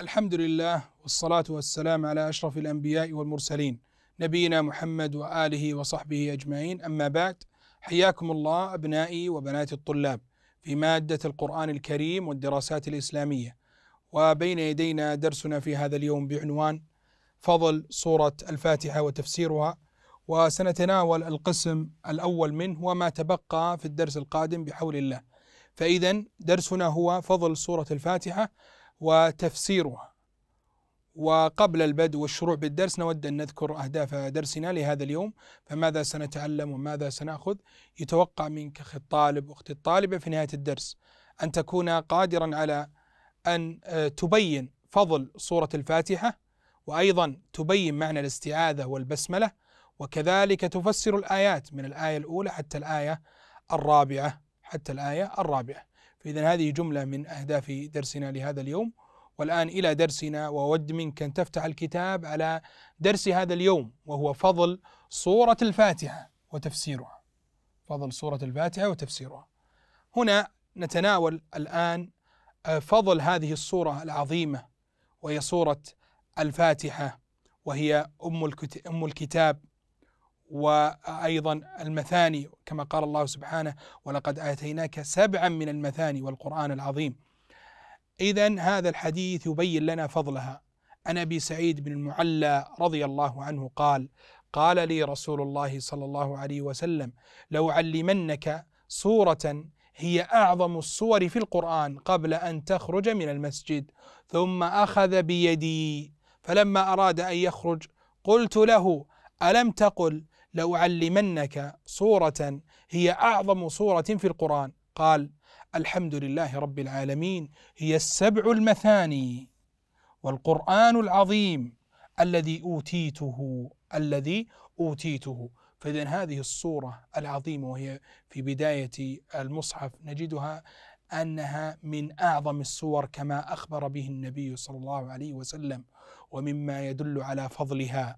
الحمد لله والصلاة والسلام على أشرف الأنبياء والمرسلين نبينا محمد وآله وصحبه أجمعين أما بعد حياكم الله أبنائي وبنات الطلاب في مادة القرآن الكريم والدراسات الإسلامية وبين يدينا درسنا في هذا اليوم بعنوان فضل سورة الفاتحة وتفسيرها وسنتناول القسم الأول منه وما تبقى في الدرس القادم بحول الله فإذا درسنا هو فضل سورة الفاتحة وتفسيرها وقبل البدء والشروع بالدرس نود أن نذكر أهداف درسنا لهذا اليوم فماذا سنتعلم وماذا سنأخذ يتوقع منك أخي الطالب وأختي الطالبة في نهاية الدرس أن تكون قادرا على أن آه، تبين فضل سورة الفاتحة وأيضا تبين معنى الاستعاذة والبسملة وكذلك تفسر الآيات من الآية الأولى حتى الآية الرابعة حتى الآية الرابعة فإذا هذه جملة من أهداف درسنا لهذا اليوم والآن إلى درسنا وأود منك أن تفتح الكتاب على درس هذا اليوم وهو فضل سورة الفاتحة وتفسيرها فضل سورة الفاتحة وتفسيرها هنا نتناول الآن آه، فضل هذه السورة العظيمة وهي سورة الفاتحة وهي أم الكتاب وأيضا المثاني كما قال الله سبحانه ولقد آتيناك سبعا من المثاني والقرآن العظيم إذا هذا الحديث يبين لنا فضلها عن أبي سعيد بن المعلى رضي الله عنه قال قال لي رسول الله صلى الله عليه وسلم لو علمنك صورة هي أعظم الصور في القرآن قبل أن تخرج من المسجد ثم أخذ بيدي فلما أراد أن يخرج قلت له ألم تقل لأعلمنك صورة هي أعظم صورة في القرآن قال الحمد لله رب العالمين هي السبع المثاني والقرآن العظيم الذي أوتيته الذي أوتيته فإذا هذه الصورة العظيمة وهي في بداية المصحف نجدها أنها من أعظم الصور كما أخبر به النبي صلى الله عليه وسلم ومما يدل على فضلها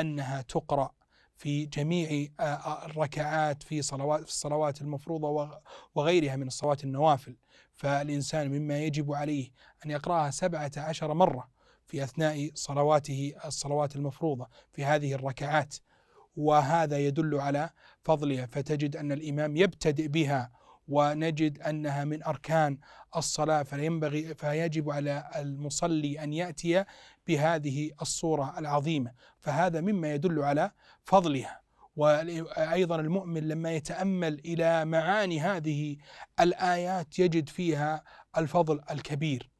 أنها تقرأ في جميع آه، آه، الركعات في صلوات في الصلوات المفروضه وغيرها من الصلوات النوافل فالانسان مما يجب عليه ان يقراها سبعة عشر مره في اثناء صلواته الصلوات المفروضه في هذه الركعات وهذا يدل على فضلها فتجد ان الامام يبتدئ بها ونجد انها من اركان الصلاه فينبغي فيجب على المصلي ان ياتي بهذه الصورة العظيمة فهذا مما يدل على فضلها وأيضا المؤمن لما يتأمل إلى معاني هذه الآيات يجد فيها الفضل الكبير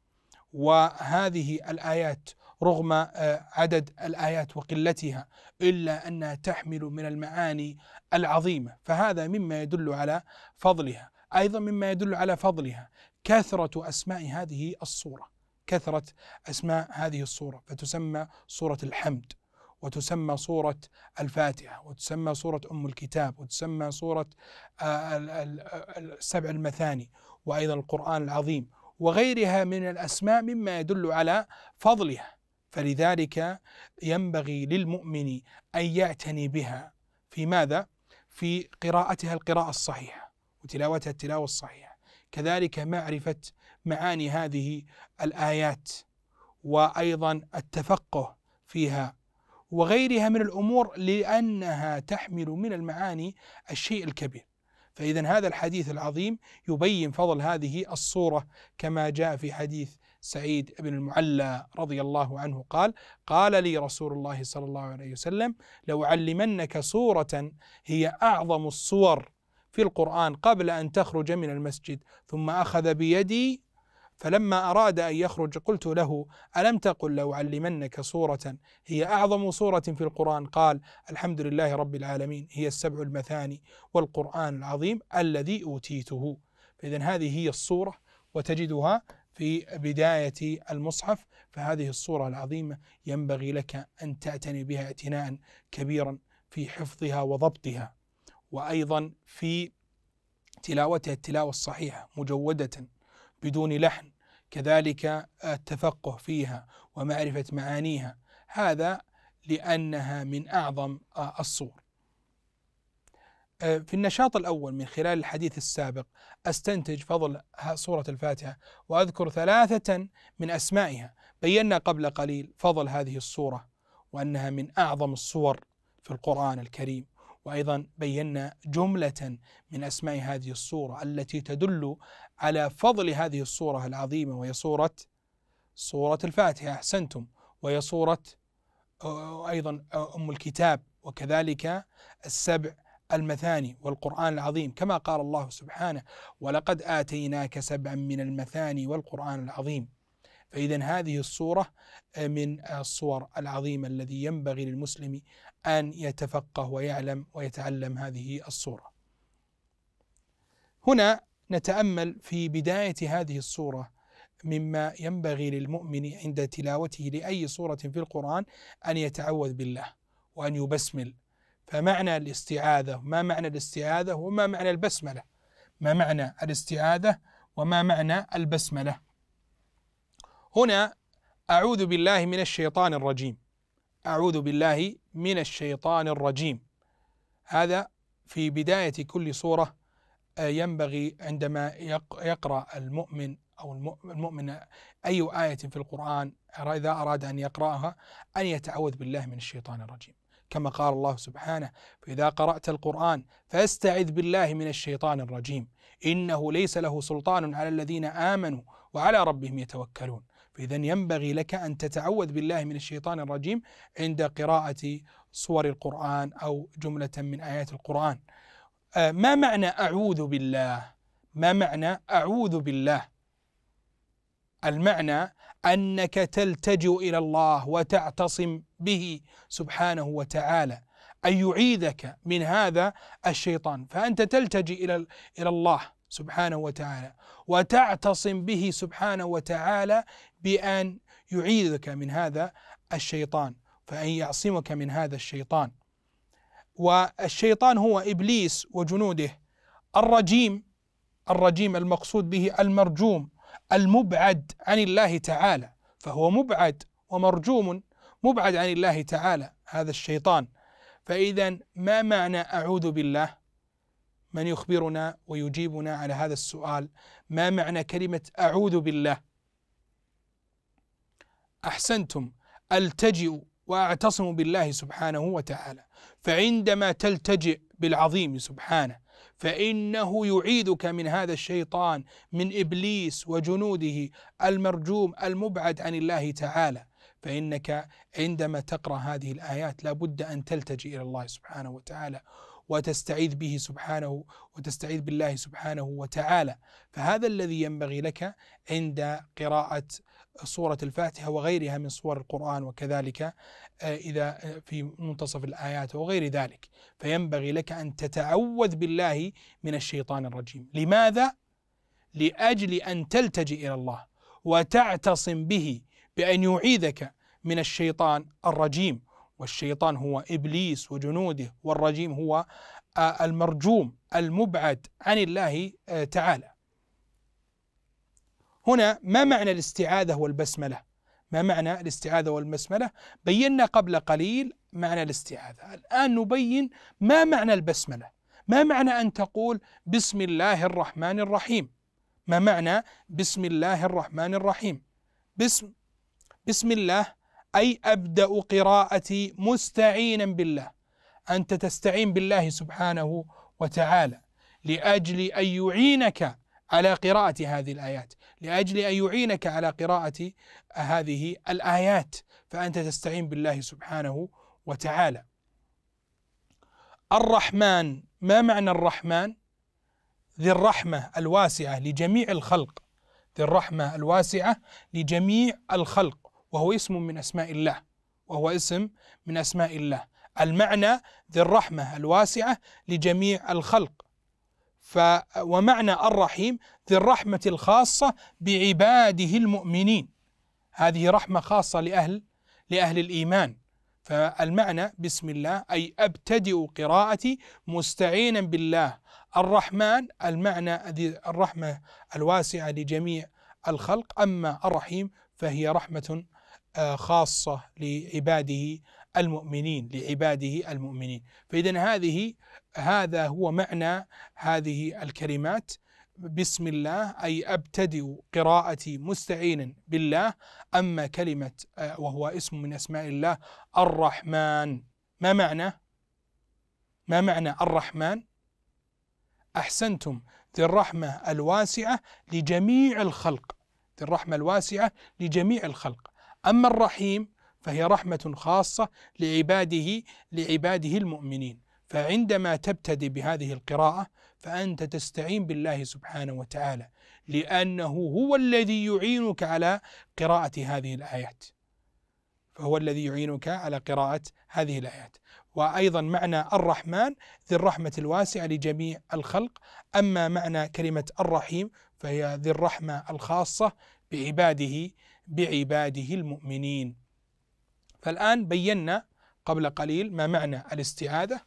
وهذه الآيات رغم آه، عدد الآيات وقلتها إلا أنها تحمل من المعاني العظيمة فهذا مما يدل على فضلها أيضا مما يدل على فضلها كثرة أسماء هذه الصورة كثرة أسماء هذه الصورة فتسمى صورة الحمد وتسمى صورة الفاتحة وتسمى صورة أم الكتاب وتسمى صورة آه، السبع المثاني وأيضا القرآن العظيم وغيرها من الأسماء مما يدل على فضلها فلذلك ينبغي للمؤمن أن يعتني بها في ماذا؟ في قراءتها القراءة الصحيحة وتلاوتها التلاوة الصحيحة كذلك معرفة معاني هذه الآيات وأيضا التفقه فيها وغيرها من الأمور لأنها تحمل من المعاني الشيء الكبير فإذا هذا الحديث العظيم يبين فضل هذه الصورة كما جاء في حديث سعيد بن المعلى رضي الله عنه قال قال لي رسول الله صلى الله عليه وسلم لو علمنك صورة هي أعظم الصور في القرآن قبل أن تخرج من المسجد ثم أخذ بيدي فلما أراد أن يخرج قلت له ألم تقل لو علمنك صورة هي أعظم صورة في القرآن قال الحمد لله رب العالمين هي السبع المثاني والقرآن العظيم الذي أوتيته فإذا هذه هي الصورة وتجدها في بداية المصحف فهذه الصورة العظيمة ينبغي لك أن تعتني بها اعتناء كبيرا في حفظها وضبطها وأيضا في تلاوتها التلاوة الصحيحة مجودة بدون لحن كذلك التفقه فيها ومعرفة معانيها هذا لأنها من أعظم آه، الصور آه، في النشاط الأول من خلال الحديث السابق أستنتج فضل سورة الفاتحة وأذكر ثلاثة من أسمائها بينا قبل قليل فضل هذه الصورة وأنها من أعظم الصور في القرآن الكريم وايضا بينا جمله من اسماء هذه الصوره التي تدل على فضل هذه الصوره العظيمه وهي صوره صوره الفاتحه احسنتم وهي صوره ايضا ام الكتاب وكذلك السبع المثاني والقرآن العظيم كما قال الله سبحانه ولقد آتيناك سبعا من المثاني والقرآن العظيم فإذا هذه الصورة آه، من الصور العظيمة الذي ينبغي للمسلم أن يتفقه ويعلم ويتعلم هذه الصورة هنا نتأمل في بداية هذه الصورة مما ينبغي للمؤمن عند تلاوته لأي سورة في القرآن أن يتعوذ بالله وأن يبسمل فمعنى الاستعاذة ما معنى الاستعاذة وما معنى البسملة ما معنى الاستعاذة وما معنى البسملة هنا أعوذ بالله من الشيطان الرجيم أعوذ بالله من الشيطان الرجيم هذا في بداية كل سورة آه، ينبغي عندما يقرأ المؤمن أو المؤمن أي آية في القرآن إذا أراد أن يقرأها أن يتعوذ بالله من الشيطان الرجيم كما قال الله سبحانه فإذا قرأت القرآن فاستعذ بالله من الشيطان الرجيم إنه ليس له سلطان على الذين آمنوا وعلى ربهم يتوكلون فإذا ينبغي لك أن تتعوذ بالله من الشيطان الرجيم عند قراءة صور القرآن أو جملة من آيات القرآن آه، ما معنى أعوذ بالله ما معنى أعوذ بالله المعنى أنك تلتجئ إلى الله وتعتصم به سبحانه وتعالى أن يعيذك من هذا الشيطان فأنت تلتجئ إلى إلى الله سبحانه وتعالى وتعتصم به سبحانه وتعالى بأن يعيذك من هذا الشيطان فأن يعصمك من هذا الشيطان والشيطان هو إبليس وجنوده الرجيم الرجيم المقصود به المرجوم المبعد عن الله تعالى فهو مبعد ومرجوم مبعد عن الله تعالى هذا الشيطان فإذا ما معنى أعوذ بالله من يخبرنا ويجيبنا على هذا السؤال ما معنى كلمة أعوذ بالله أحسنتم ألتجئ وأعتصم بالله سبحانه وتعالى فعندما تلتجئ بالعظيم سبحانه فإنه يعيدك من هذا الشيطان من إبليس وجنوده المرجوم المبعد عن الله تعالى فإنك عندما تقرأ هذه الآيات لابد أن تلتجئ إلى الله سبحانه وتعالى وتستعيذ به سبحانه وتستعيذ بالله سبحانه وتعالى فهذا الذي ينبغي لك عند قراءة سورة الفاتحة وغيرها من سور القرآن وكذلك آه، إذا آه، في منتصف الآيات وغير ذلك فينبغي لك أن تتعوذ بالله من الشيطان الرجيم لماذا؟ لأجل أن تلتجئ إلى الله وتعتصم به بأن يعيذك من الشيطان الرجيم والشيطان هو ابليس وجنوده والرجيم هو آه، المرجوم المبعد عن الله آه، تعالى. هنا ما معنى الاستعاذه والبسمله؟ ما معنى الاستعاذه والبسمله؟ بينا قبل قليل معنى الاستعاذه، الان نبين ما معنى البسمله، ما معنى ان تقول بسم الله الرحمن الرحيم؟ ما معنى بسم الله الرحمن الرحيم؟ بسم بسم الله أي أبدأ قراءتي مستعينا بالله أنت تستعين بالله سبحانه وتعالى لأجل أن يعينك على قراءة هذه الآيات لأجل أن يعينك على قراءة هذه الآيات فأنت تستعين بالله سبحانه وتعالى الرحمن ما معنى الرحمن ذي الرحمة الواسعة لجميع الخلق ذي الرحمة الواسعة لجميع الخلق وهو اسم من أسماء الله وهو اسم من أسماء الله المعنى ذي الرحمة الواسعة لجميع الخلق ف ومعنى الرحيم ذي الرحمة الخاصة بعباده المؤمنين هذه رحمة خاصة لأهل لأهل الإيمان فالمعنى بسم الله أي أبتدئ قراءتي مستعينا بالله الرحمن المعنى ذي الرحمة الواسعة لجميع الخلق أما الرحيم فهي رحمة آه، خاصة لعباده المؤمنين لعباده المؤمنين فإذا هذه هذا هو معنى هذه الكلمات بسم الله أي أبتدئ قراءتي مستعينا بالله أما كلمة آه، وهو اسم من أسماء الله الرحمن ما معنى ما معنى الرحمن أحسنتم ذي الرحمة الواسعة لجميع الخلق ذي الرحمة الواسعة لجميع الخلق أما الرحيم فهي رحمة خاصة لعباده لعباده المؤمنين فعندما تبتدي بهذه القراءة فأنت تستعين بالله سبحانه وتعالى لأنه هو الذي يعينك على قراءة هذه الآيات فهو الذي يعينك على قراءة هذه الآيات وأيضا معنى الرحمن ذي الرحمة الواسعة لجميع الخلق أما معنى كلمة الرحيم فهي ذي الرحمة الخاصة بعباده بعباده المؤمنين فالآن بينا قبل قليل ما معنى الاستعاذة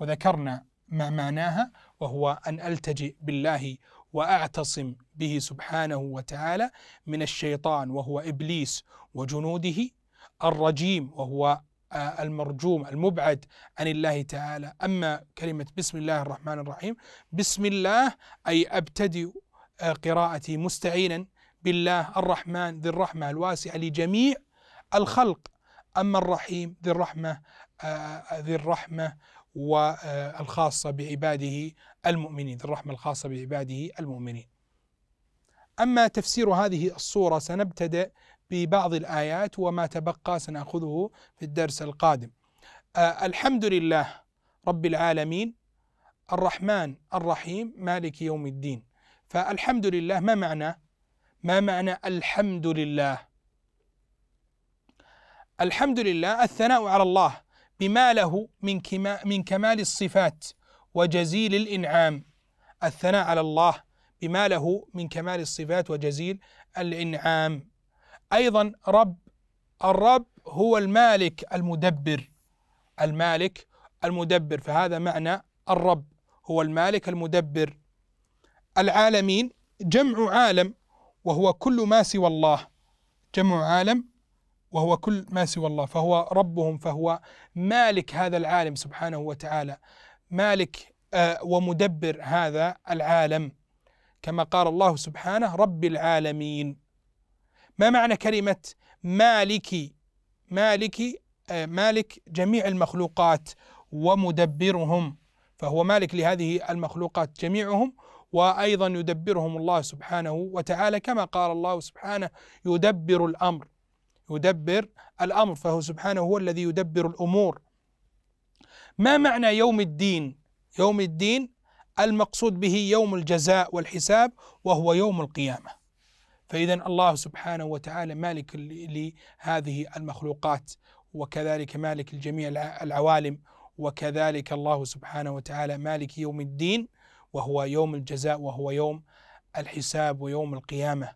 وذكرنا ما معناها وهو أن ألتجئ بالله وأعتصم به سبحانه وتعالى من الشيطان وهو إبليس وجنوده الرجيم وهو آه، المرجوم المبعد عن الله تعالى أما كلمة بسم الله الرحمن الرحيم بسم الله أي أبتدئ آه، قراءتي مستعينا بالله الرحمن ذي الرحمة الواسعة لجميع الخلق أما الرحيم ذي الرحمة آه، آه، ذي الرحمة والخاصة آه، بعباده المؤمنين ذي الرحمة الخاصة بعباده المؤمنين أما تفسير هذه الصورة سنبتدأ ببعض الآيات وما تبقى سنأخذه في الدرس القادم الحمد لله رب العالمين الرحمن الرحيم مالك يوم الدين فالحمد لله ما معناه ما معنى الحمد لله الحمد لله الثناء على الله بما له من, كما من كمال الصفات وجزيل الإنعام الثناء على الله بما له من كمال الصفات وجزيل الإنعام أيضا رب الرب هو المالك المدبر المالك المدبر فهذا معنى الرب هو المالك المدبر العالمين جمع عالم وهو كل ما سوى الله جمع عالم وهو كل ما سوى الله فهو ربهم فهو مالك هذا العالم سبحانه وتعالى مالك آه، ومدبر هذا العالم كما قال الله سبحانه رب العالمين ما معنى كلمة مالك مالك آه، مالك جميع المخلوقات ومدبرهم فهو مالك لهذه المخلوقات جميعهم وايضا يدبرهم الله سبحانه وتعالى كما قال الله سبحانه يدبر الامر يدبر الامر فهو سبحانه هو الذي يدبر الامور ما معنى يوم الدين يوم الدين المقصود به يوم الجزاء والحساب وهو يوم القيامه فاذا الله سبحانه وتعالى مالك لهذه المخلوقات وكذلك مالك لجميع العوالم وكذلك الله سبحانه وتعالى مالك يوم الدين وهو يوم الجزاء وهو يوم الحساب ويوم القيامة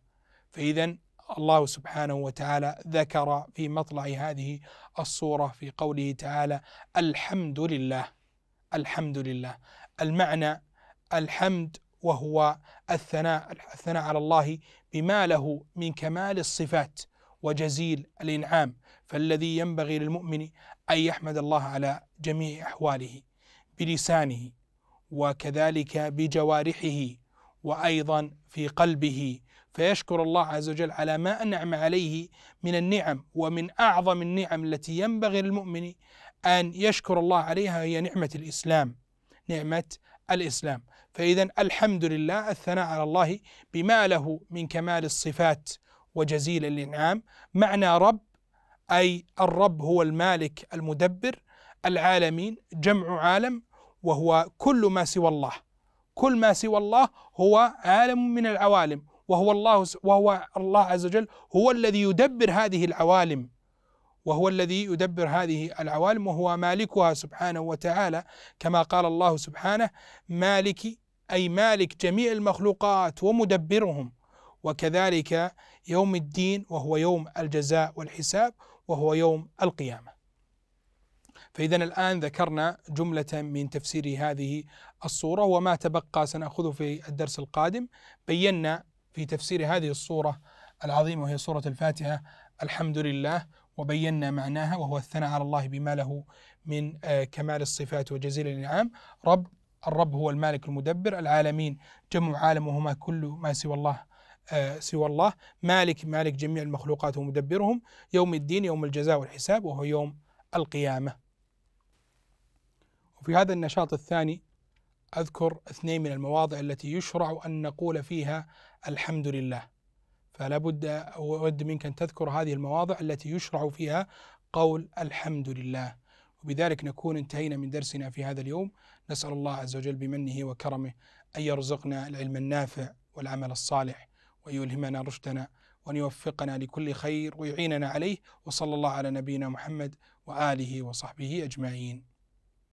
فإذا الله سبحانه وتعالى ذكر في مطلع هذه الصورة في قوله تعالى الحمد لله الحمد لله المعنى الحمد وهو الثناء الثناء على الله بما له من كمال الصفات وجزيل الإنعام فالذي ينبغي للمؤمن أن يحمد الله على جميع أحواله بلسانه وكذلك بجوارحه وايضا في قلبه فيشكر الله عز وجل على ما انعم عليه من النعم ومن اعظم النعم التي ينبغي للمؤمن ان يشكر الله عليها هي نعمه الاسلام نعمه الاسلام فاذا الحمد لله الثناء على الله بما له من كمال الصفات وجزيل الانعام معنى رب اي الرب هو المالك المدبر العالمين جمع عالم وهو كل ما سوى الله كل ما سوى الله هو عالم من العوالم وهو الله وهو الله عز وجل هو الذي يدبر هذه العوالم وهو الذي يدبر هذه العوالم وهو مالكها سبحانه وتعالى كما قال الله سبحانه مالك اي مالك جميع المخلوقات ومدبرهم وكذلك يوم الدين وهو يوم الجزاء والحساب وهو يوم القيامه فإذا الآن ذكرنا جملة من تفسير هذه الصورة وما تبقى سنأخذه في الدرس القادم بينا في تفسير هذه الصورة العظيمة وهي سورة الفاتحة الحمد لله وبينا معناها وهو الثناء على الله بما له من آه، كمال الصفات وجزيل الانعام رب الرب هو المالك المدبر العالمين جمع عالم وهما كل ما سوى الله آه، سوى الله مالك مالك جميع المخلوقات ومدبرهم يوم الدين يوم الجزاء والحساب وهو يوم القيامه وفي هذا النشاط الثاني أذكر اثنين من المواضع التي يشرع أن نقول فيها الحمد لله فلا بد أود منك أن تذكر هذه المواضع التي يشرع فيها قول الحمد لله وبذلك نكون انتهينا من درسنا في هذا اليوم نسأل الله عز وجل بمنه وكرمه أن يرزقنا العلم النافع والعمل الصالح وأن يلهمنا رشدنا وأن يوفقنا لكل خير ويعيننا عليه وصلى الله على نبينا محمد وآله وصحبه أجمعين